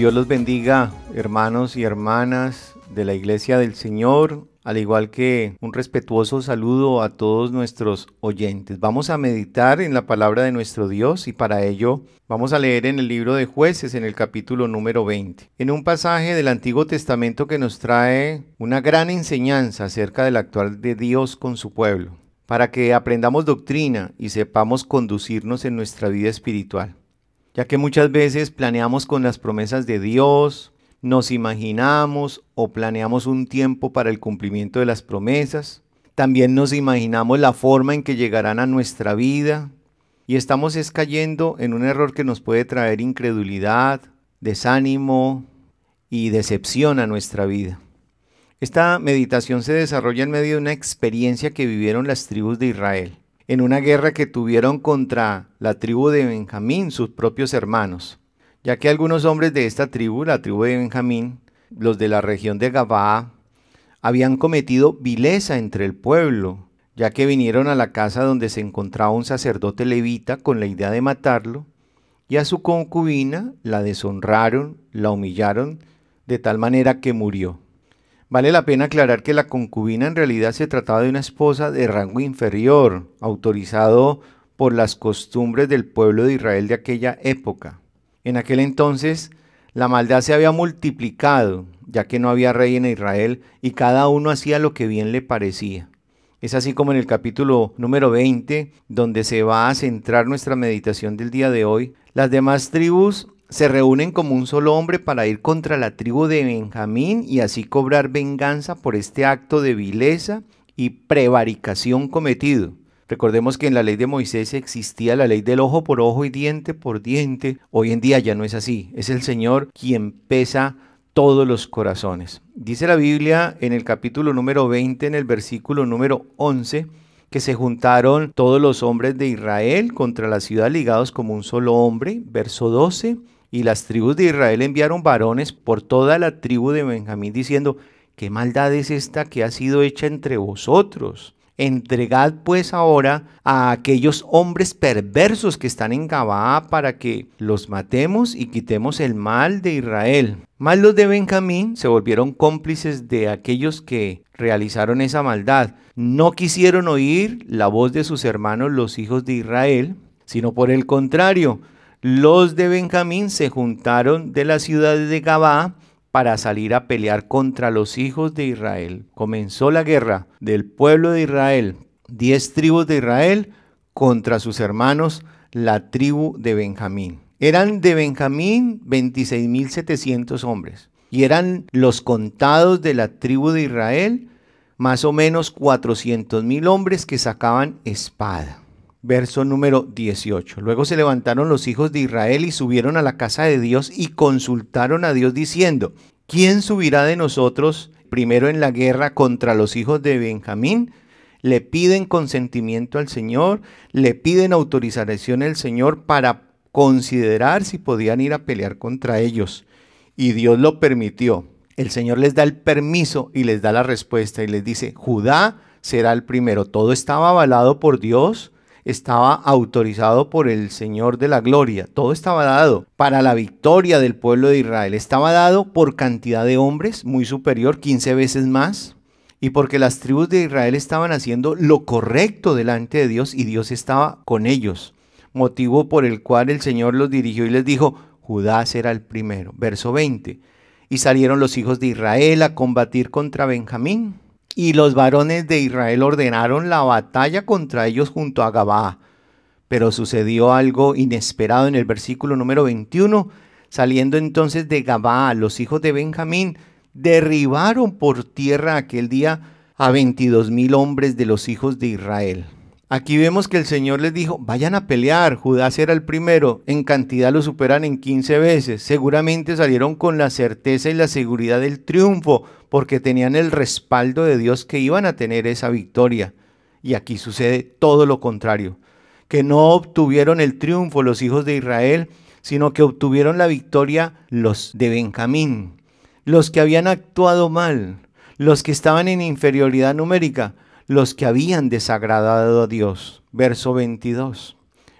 Dios los bendiga, hermanos y hermanas de la Iglesia del Señor, al igual que un respetuoso saludo a todos nuestros oyentes. Vamos a meditar en la palabra de nuestro Dios y para ello vamos a leer en el libro de jueces en el capítulo número 20, en un pasaje del Antiguo Testamento que nos trae una gran enseñanza acerca del actual de Dios con su pueblo, para que aprendamos doctrina y sepamos conducirnos en nuestra vida espiritual ya que muchas veces planeamos con las promesas de Dios, nos imaginamos o planeamos un tiempo para el cumplimiento de las promesas, también nos imaginamos la forma en que llegarán a nuestra vida y estamos escayendo en un error que nos puede traer incredulidad, desánimo y decepción a nuestra vida. Esta meditación se desarrolla en medio de una experiencia que vivieron las tribus de Israel en una guerra que tuvieron contra la tribu de Benjamín, sus propios hermanos, ya que algunos hombres de esta tribu, la tribu de Benjamín, los de la región de Gabá, habían cometido vileza entre el pueblo, ya que vinieron a la casa donde se encontraba un sacerdote levita con la idea de matarlo, y a su concubina la deshonraron, la humillaron, de tal manera que murió. Vale la pena aclarar que la concubina en realidad se trataba de una esposa de rango inferior, autorizado por las costumbres del pueblo de Israel de aquella época. En aquel entonces, la maldad se había multiplicado, ya que no había rey en Israel y cada uno hacía lo que bien le parecía. Es así como en el capítulo número 20, donde se va a centrar nuestra meditación del día de hoy, las demás tribus se reúnen como un solo hombre para ir contra la tribu de Benjamín y así cobrar venganza por este acto de vileza y prevaricación cometido. Recordemos que en la ley de Moisés existía la ley del ojo por ojo y diente por diente. Hoy en día ya no es así. Es el Señor quien pesa todos los corazones. Dice la Biblia en el capítulo número 20, en el versículo número 11, que se juntaron todos los hombres de Israel contra la ciudad ligados como un solo hombre. Verso 12 y las tribus de Israel enviaron varones por toda la tribu de Benjamín diciendo, ¿qué maldad es esta que ha sido hecha entre vosotros? Entregad pues ahora a aquellos hombres perversos que están en Gabaa para que los matemos y quitemos el mal de Israel. Mas los de Benjamín se volvieron cómplices de aquellos que realizaron esa maldad. No quisieron oír la voz de sus hermanos los hijos de Israel, sino por el contrario, los de Benjamín se juntaron de la ciudad de Gabá para salir a pelear contra los hijos de Israel. Comenzó la guerra del pueblo de Israel, diez tribus de Israel contra sus hermanos, la tribu de Benjamín. Eran de Benjamín 26.700 hombres y eran los contados de la tribu de Israel, más o menos 400.000 hombres que sacaban espada verso número 18. Luego se levantaron los hijos de Israel y subieron a la casa de Dios y consultaron a Dios diciendo, ¿quién subirá de nosotros primero en la guerra contra los hijos de Benjamín? Le piden consentimiento al Señor, le piden autorización al Señor para considerar si podían ir a pelear contra ellos. Y Dios lo permitió. El Señor les da el permiso y les da la respuesta y les dice, Judá será el primero. Todo estaba avalado por Dios, estaba autorizado por el Señor de la Gloria. Todo estaba dado para la victoria del pueblo de Israel. Estaba dado por cantidad de hombres muy superior, 15 veces más, y porque las tribus de Israel estaban haciendo lo correcto delante de Dios y Dios estaba con ellos. Motivo por el cual el Señor los dirigió y les dijo, Judá será el primero. Verso 20. Y salieron los hijos de Israel a combatir contra Benjamín y los varones de Israel ordenaron la batalla contra ellos junto a Gabá. Pero sucedió algo inesperado en el versículo número 21. Saliendo entonces de Gabá, los hijos de Benjamín derribaron por tierra aquel día a veintidós mil hombres de los hijos de Israel. Aquí vemos que el Señor les dijo, vayan a pelear, Judá era el primero, en cantidad lo superan en 15 veces, seguramente salieron con la certeza y la seguridad del triunfo, porque tenían el respaldo de Dios que iban a tener esa victoria. Y aquí sucede todo lo contrario, que no obtuvieron el triunfo los hijos de Israel, sino que obtuvieron la victoria los de Benjamín, los que habían actuado mal, los que estaban en inferioridad numérica, los que habían desagradado a Dios. Verso 22.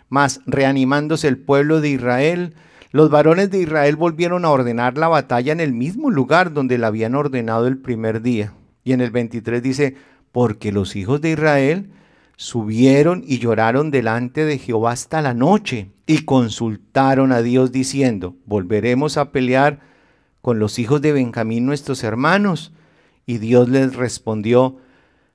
Mas reanimándose el pueblo de Israel, los varones de Israel volvieron a ordenar la batalla en el mismo lugar donde la habían ordenado el primer día. Y en el 23 dice, porque los hijos de Israel subieron y lloraron delante de Jehová hasta la noche y consultaron a Dios diciendo, volveremos a pelear con los hijos de Benjamín nuestros hermanos. Y Dios les respondió,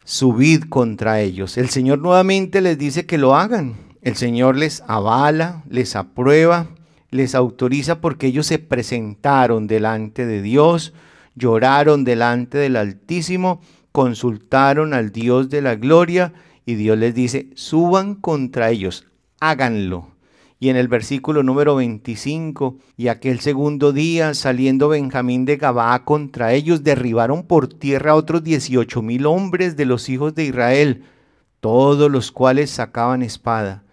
subid contra ellos. El Señor nuevamente les dice que lo hagan. El Señor les avala, les aprueba, les autoriza porque ellos se presentaron delante de Dios, lloraron delante del Altísimo, consultaron al Dios de la gloria y Dios les dice, suban contra ellos, háganlo y en el versículo número 25, y aquel segundo día, saliendo Benjamín de Gabá contra ellos, derribaron por tierra otros dieciocho mil hombres de los hijos de Israel, todos los cuales sacaban espada.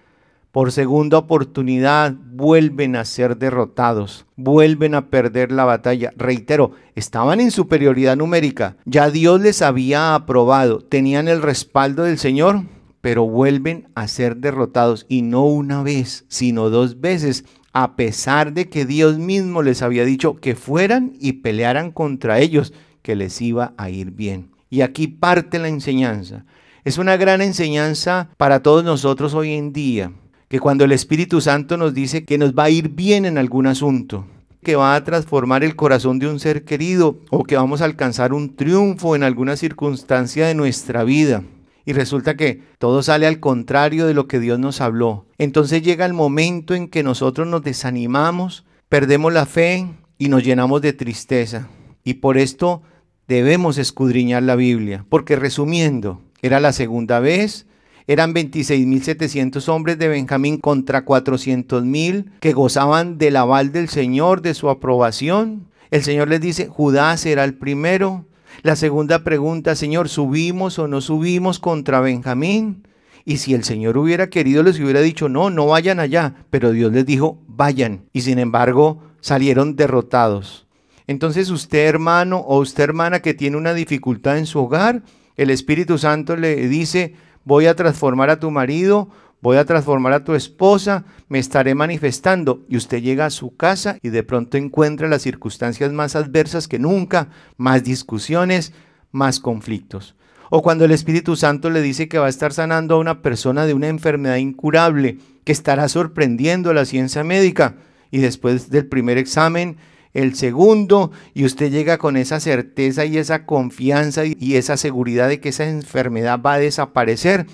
Por segunda oportunidad vuelven a ser derrotados, vuelven a perder la batalla. Reitero, estaban en superioridad numérica, ya Dios les había aprobado, tenían el respaldo del Señor, pero vuelven a ser derrotados y no una vez, sino dos veces, a pesar de que Dios mismo les había dicho que fueran y pelearan contra ellos, que les iba a ir bien. Y aquí parte la enseñanza. Es una gran enseñanza para todos nosotros hoy en día, que cuando el Espíritu Santo nos dice que nos va a ir bien en algún asunto, que va a transformar el corazón de un ser querido o que vamos a alcanzar un triunfo en alguna circunstancia de nuestra vida, y resulta que todo sale al contrario de lo que Dios nos habló. Entonces llega el momento en que nosotros nos desanimamos, perdemos la fe y nos llenamos de tristeza. Y por esto debemos escudriñar la Biblia, porque resumiendo, era la segunda vez, eran 26.700 hombres de Benjamín contra 400.000 que gozaban del aval del Señor, de su aprobación. El Señor les dice, Judá será el primero, la segunda pregunta, Señor, ¿subimos o no subimos contra Benjamín? Y si el Señor hubiera querido, les hubiera dicho, no, no vayan allá. Pero Dios les dijo, vayan. Y sin embargo, salieron derrotados. Entonces usted hermano o usted hermana que tiene una dificultad en su hogar, el Espíritu Santo le dice, voy a transformar a tu marido voy a transformar a tu esposa, me estaré manifestando. Y usted llega a su casa y de pronto encuentra las circunstancias más adversas que nunca, más discusiones, más conflictos. O cuando el Espíritu Santo le dice que va a estar sanando a una persona de una enfermedad incurable, que estará sorprendiendo a la ciencia médica. Y después del primer examen, el segundo, y usted llega con esa certeza y esa confianza y esa seguridad de que esa enfermedad va a desaparecer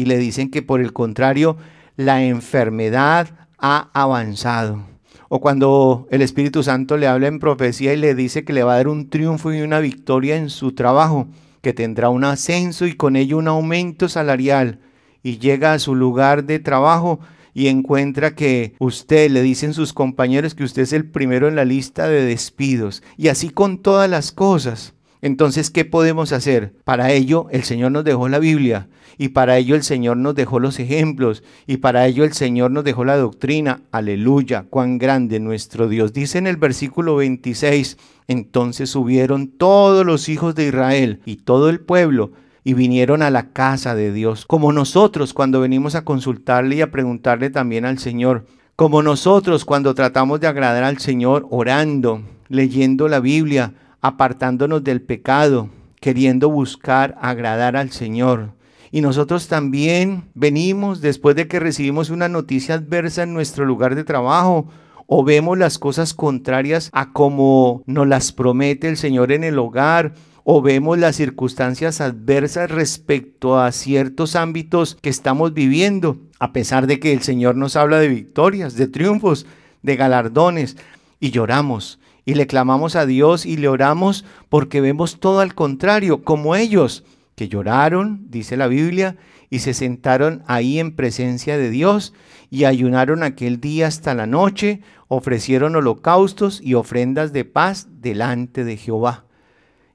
y le dicen que por el contrario, la enfermedad ha avanzado. O cuando el Espíritu Santo le habla en profecía y le dice que le va a dar un triunfo y una victoria en su trabajo, que tendrá un ascenso y con ello un aumento salarial. Y llega a su lugar de trabajo y encuentra que usted, le dicen sus compañeros que usted es el primero en la lista de despidos. Y así con todas las cosas. Entonces, ¿qué podemos hacer? Para ello el Señor nos dejó la Biblia y para ello el Señor nos dejó los ejemplos y para ello el Señor nos dejó la doctrina. Aleluya, cuán grande nuestro Dios. Dice en el versículo 26, entonces subieron todos los hijos de Israel y todo el pueblo y vinieron a la casa de Dios, como nosotros cuando venimos a consultarle y a preguntarle también al Señor, como nosotros cuando tratamos de agradar al Señor orando, leyendo la Biblia, apartándonos del pecado, queriendo buscar agradar al Señor. Y nosotros también venimos después de que recibimos una noticia adversa en nuestro lugar de trabajo o vemos las cosas contrarias a como nos las promete el Señor en el hogar o vemos las circunstancias adversas respecto a ciertos ámbitos que estamos viviendo, a pesar de que el Señor nos habla de victorias, de triunfos, de galardones, y lloramos y le clamamos a Dios y le oramos porque vemos todo al contrario, como ellos que lloraron, dice la Biblia, y se sentaron ahí en presencia de Dios y ayunaron aquel día hasta la noche, ofrecieron holocaustos y ofrendas de paz delante de Jehová.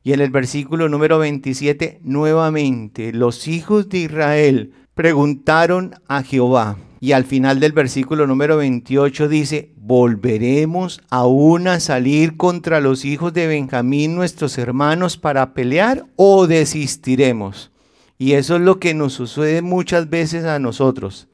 Y en el versículo número 27, nuevamente, los hijos de Israel preguntaron a Jehová, y al final del versículo número 28 dice, ¿volveremos aún a salir contra los hijos de Benjamín, nuestros hermanos, para pelear o desistiremos? Y eso es lo que nos sucede muchas veces a nosotros,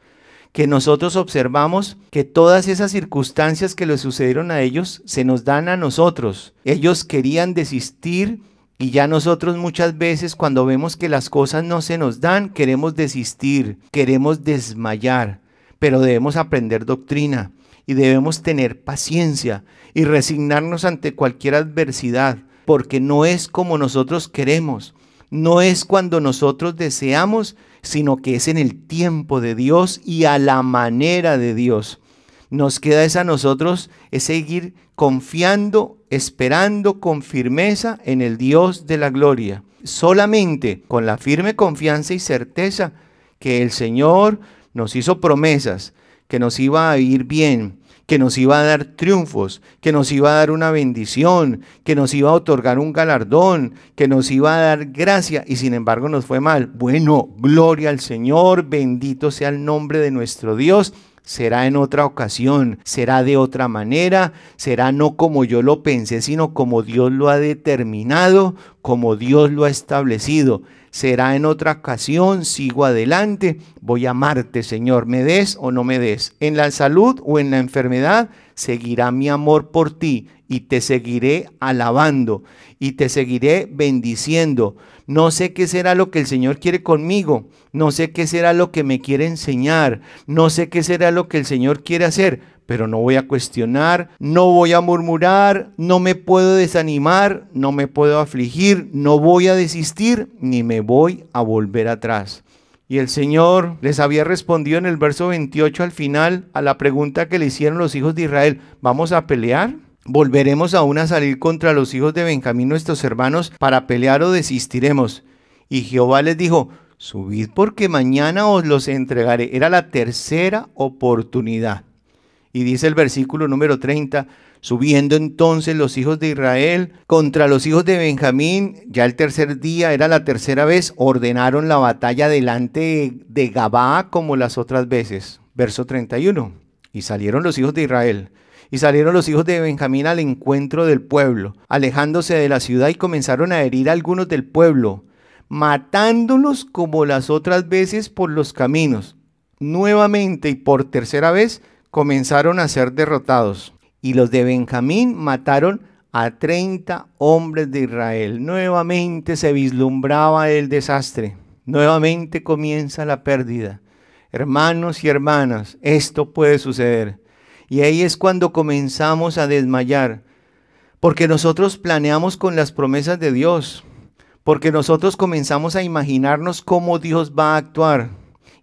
que nosotros observamos que todas esas circunstancias que le sucedieron a ellos se nos dan a nosotros. Ellos querían desistir y ya nosotros muchas veces cuando vemos que las cosas no se nos dan, queremos desistir, queremos desmayar pero debemos aprender doctrina y debemos tener paciencia y resignarnos ante cualquier adversidad, porque no es como nosotros queremos, no es cuando nosotros deseamos, sino que es en el tiempo de Dios y a la manera de Dios. Nos queda es a nosotros es seguir confiando, esperando con firmeza en el Dios de la gloria. Solamente con la firme confianza y certeza que el Señor nos hizo promesas, que nos iba a ir bien, que nos iba a dar triunfos, que nos iba a dar una bendición, que nos iba a otorgar un galardón, que nos iba a dar gracia y sin embargo nos fue mal. Bueno, gloria al Señor, bendito sea el nombre de nuestro Dios será en otra ocasión, será de otra manera, será no como yo lo pensé, sino como Dios lo ha determinado, como Dios lo ha establecido. Será en otra ocasión, sigo adelante, voy a amarte, Señor, me des o no me des. En la salud o en la enfermedad, seguirá mi amor por ti y te seguiré alabando y te seguiré bendiciendo. No sé qué será lo que el Señor quiere conmigo, no sé qué será lo que me quiere enseñar, no sé qué será lo que el Señor quiere hacer, pero no voy a cuestionar, no voy a murmurar, no me puedo desanimar, no me puedo afligir, no voy a desistir ni me voy a volver atrás. Y el Señor les había respondido en el verso 28 al final a la pregunta que le hicieron los hijos de Israel, ¿vamos a pelear? Volveremos aún a salir contra los hijos de Benjamín nuestros hermanos para pelear o desistiremos. Y Jehová les dijo, subid porque mañana os los entregaré. Era la tercera oportunidad. Y dice el versículo número 30, subiendo entonces los hijos de Israel contra los hijos de Benjamín, ya el tercer día, era la tercera vez, ordenaron la batalla delante de Gabá como las otras veces. Verso 31, y salieron los hijos de Israel y salieron los hijos de Benjamín al encuentro del pueblo, alejándose de la ciudad y comenzaron a herir a algunos del pueblo, matándolos como las otras veces por los caminos. Nuevamente y por tercera vez comenzaron a ser derrotados. Y los de Benjamín mataron a 30 hombres de Israel. Nuevamente se vislumbraba el desastre. Nuevamente comienza la pérdida. Hermanos y hermanas, esto puede suceder. Y ahí es cuando comenzamos a desmayar, porque nosotros planeamos con las promesas de Dios, porque nosotros comenzamos a imaginarnos cómo Dios va a actuar.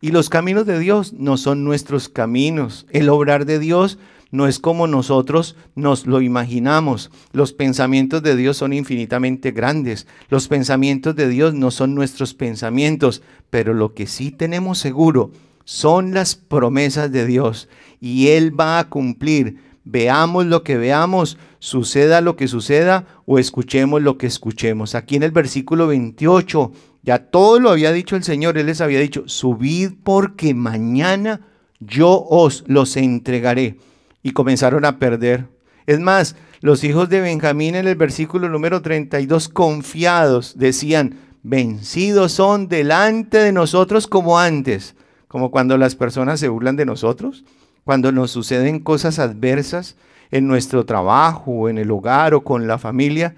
Y los caminos de Dios no son nuestros caminos. El obrar de Dios no es como nosotros nos lo imaginamos. Los pensamientos de Dios son infinitamente grandes. Los pensamientos de Dios no son nuestros pensamientos. Pero lo que sí tenemos seguro son las promesas de Dios y Él va a cumplir. Veamos lo que veamos, suceda lo que suceda o escuchemos lo que escuchemos. Aquí en el versículo 28, ya todo lo había dicho el Señor, Él les había dicho, subid porque mañana yo os los entregaré. Y comenzaron a perder. Es más, los hijos de Benjamín en el versículo número 32, confiados, decían, vencidos son delante de nosotros como antes como cuando las personas se burlan de nosotros, cuando nos suceden cosas adversas en nuestro trabajo, en el hogar o con la familia,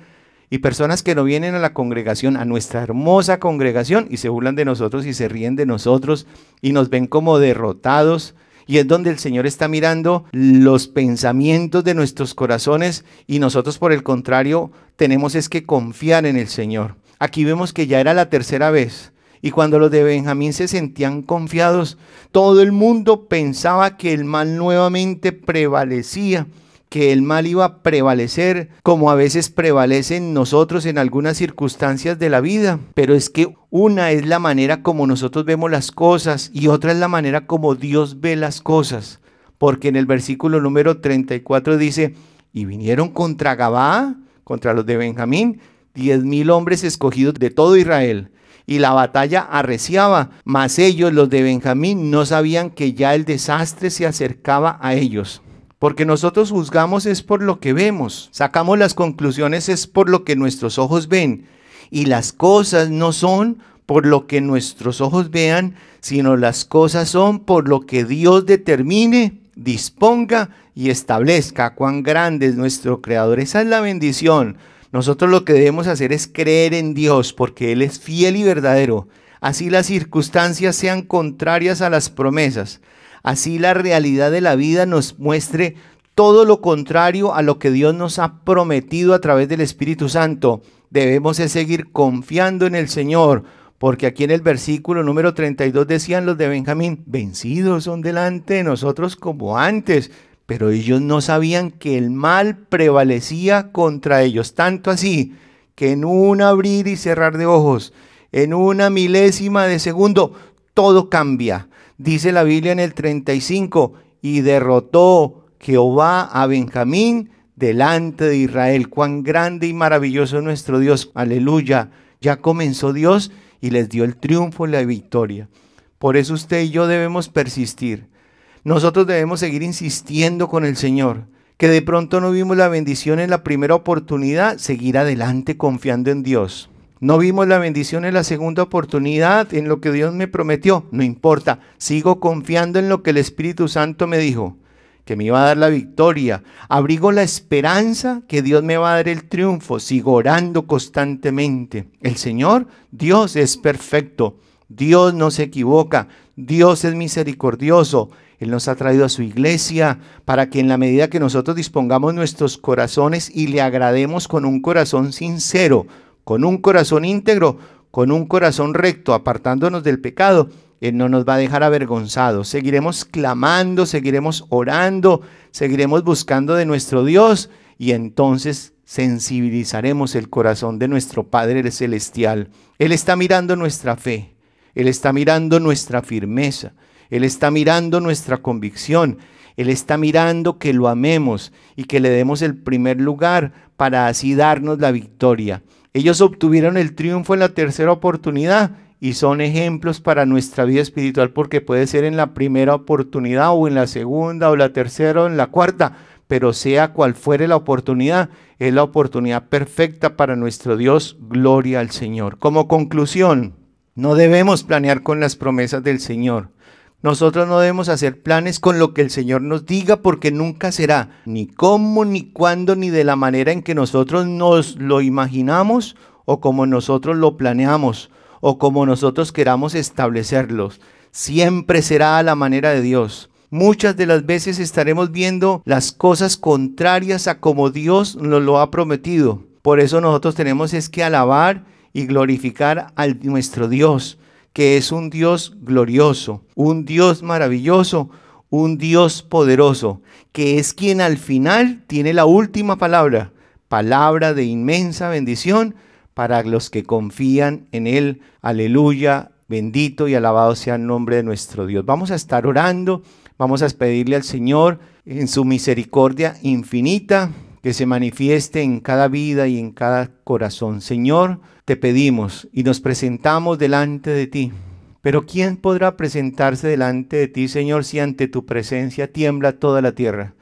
y personas que no vienen a la congregación, a nuestra hermosa congregación, y se burlan de nosotros y se ríen de nosotros y nos ven como derrotados. Y es donde el Señor está mirando los pensamientos de nuestros corazones y nosotros por el contrario tenemos es que confiar en el Señor. Aquí vemos que ya era la tercera vez y cuando los de Benjamín se sentían confiados, todo el mundo pensaba que el mal nuevamente prevalecía, que el mal iba a prevalecer, como a veces prevalecen nosotros en algunas circunstancias de la vida. Pero es que una es la manera como nosotros vemos las cosas y otra es la manera como Dios ve las cosas. Porque en el versículo número 34 dice, y vinieron contra Gabá, contra los de Benjamín, diez mil hombres escogidos de todo Israel y la batalla arreciaba, mas ellos, los de Benjamín, no sabían que ya el desastre se acercaba a ellos. Porque nosotros juzgamos es por lo que vemos, sacamos las conclusiones es por lo que nuestros ojos ven, y las cosas no son por lo que nuestros ojos vean, sino las cosas son por lo que Dios determine, disponga y establezca cuán grande es nuestro Creador. Esa es la bendición nosotros lo que debemos hacer es creer en Dios porque Él es fiel y verdadero. Así las circunstancias sean contrarias a las promesas. Así la realidad de la vida nos muestre todo lo contrario a lo que Dios nos ha prometido a través del Espíritu Santo. Debemos seguir confiando en el Señor, porque aquí en el versículo número 32 decían los de Benjamín, vencidos son delante de nosotros como antes, pero ellos no sabían que el mal prevalecía contra ellos, tanto así que en un abrir y cerrar de ojos, en una milésima de segundo, todo cambia. Dice la Biblia en el 35, y derrotó Jehová a Benjamín delante de Israel. Cuán grande y maravilloso es nuestro Dios. Aleluya. Ya comenzó Dios y les dio el triunfo, y la victoria. Por eso usted y yo debemos persistir. Nosotros debemos seguir insistiendo con el Señor. Que de pronto no vimos la bendición en la primera oportunidad, seguir adelante confiando en Dios. No vimos la bendición en la segunda oportunidad, en lo que Dios me prometió. No importa, sigo confiando en lo que el Espíritu Santo me dijo, que me iba a dar la victoria. Abrigo la esperanza que Dios me va a dar el triunfo. Sigo orando constantemente. El Señor, Dios es perfecto. Dios no se equivoca, Dios es misericordioso. Él nos ha traído a su iglesia para que en la medida que nosotros dispongamos nuestros corazones y le agrademos con un corazón sincero, con un corazón íntegro, con un corazón recto, apartándonos del pecado, Él no nos va a dejar avergonzados. Seguiremos clamando, seguiremos orando, seguiremos buscando de nuestro Dios y entonces sensibilizaremos el corazón de nuestro Padre Celestial. Él está mirando nuestra fe. Él está mirando nuestra firmeza, Él está mirando nuestra convicción, Él está mirando que lo amemos y que le demos el primer lugar para así darnos la victoria. Ellos obtuvieron el triunfo en la tercera oportunidad y son ejemplos para nuestra vida espiritual porque puede ser en la primera oportunidad o en la segunda o la tercera o en la cuarta, pero sea cual fuere la oportunidad, es la oportunidad perfecta para nuestro Dios. Gloria al Señor. Como conclusión, no debemos planear con las promesas del Señor. Nosotros no debemos hacer planes con lo que el Señor nos diga porque nunca será, ni cómo, ni cuándo, ni de la manera en que nosotros nos lo imaginamos o como nosotros lo planeamos o como nosotros queramos establecerlos. Siempre será a la manera de Dios. Muchas de las veces estaremos viendo las cosas contrarias a como Dios nos lo ha prometido. Por eso nosotros tenemos es que alabar y glorificar al nuestro Dios, que es un Dios glorioso, un Dios maravilloso, un Dios poderoso, que es quien al final tiene la última palabra, palabra de inmensa bendición para los que confían en Él. Aleluya, bendito y alabado sea el nombre de nuestro Dios. Vamos a estar orando, vamos a pedirle al Señor en su misericordia infinita que se manifieste en cada vida y en cada corazón. Señor, te pedimos y nos presentamos delante de ti. Pero ¿quién podrá presentarse delante de ti, Señor, si ante tu presencia tiembla toda la tierra?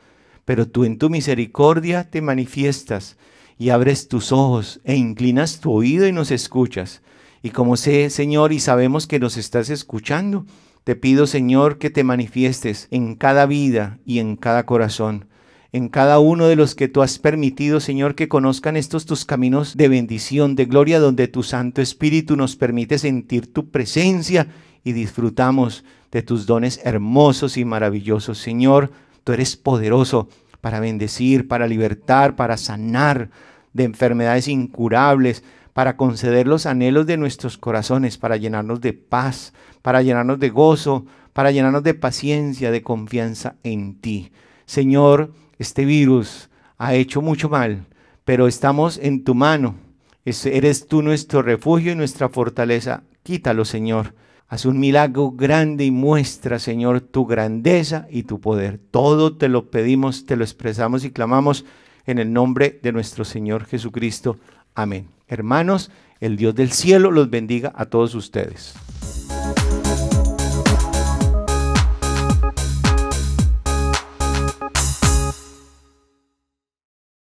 Pero tú en tu misericordia te manifiestas y abres tus ojos e inclinas tu oído y nos escuchas. Y como sé, Señor, y sabemos que nos estás escuchando, te pido, Señor, que te manifiestes en cada vida y en cada corazón en cada uno de los que tú has permitido, Señor, que conozcan estos tus caminos de bendición, de gloria, donde tu Santo Espíritu nos permite sentir tu presencia y disfrutamos de tus dones hermosos y maravillosos. Señor, tú eres poderoso para bendecir, para libertar, para sanar de enfermedades incurables, para conceder los anhelos de nuestros corazones, para llenarnos de paz, para llenarnos de gozo, para llenarnos de paciencia, de confianza en ti. Señor, este virus ha hecho mucho mal, pero estamos en tu mano. eres tú nuestro refugio y nuestra fortaleza. Quítalo, Señor. Haz un milagro grande y muestra, Señor, tu grandeza y tu poder. Todo te lo pedimos, te lo expresamos y clamamos en el nombre de nuestro Señor Jesucristo. Amén. Hermanos, el Dios del cielo los bendiga a todos ustedes.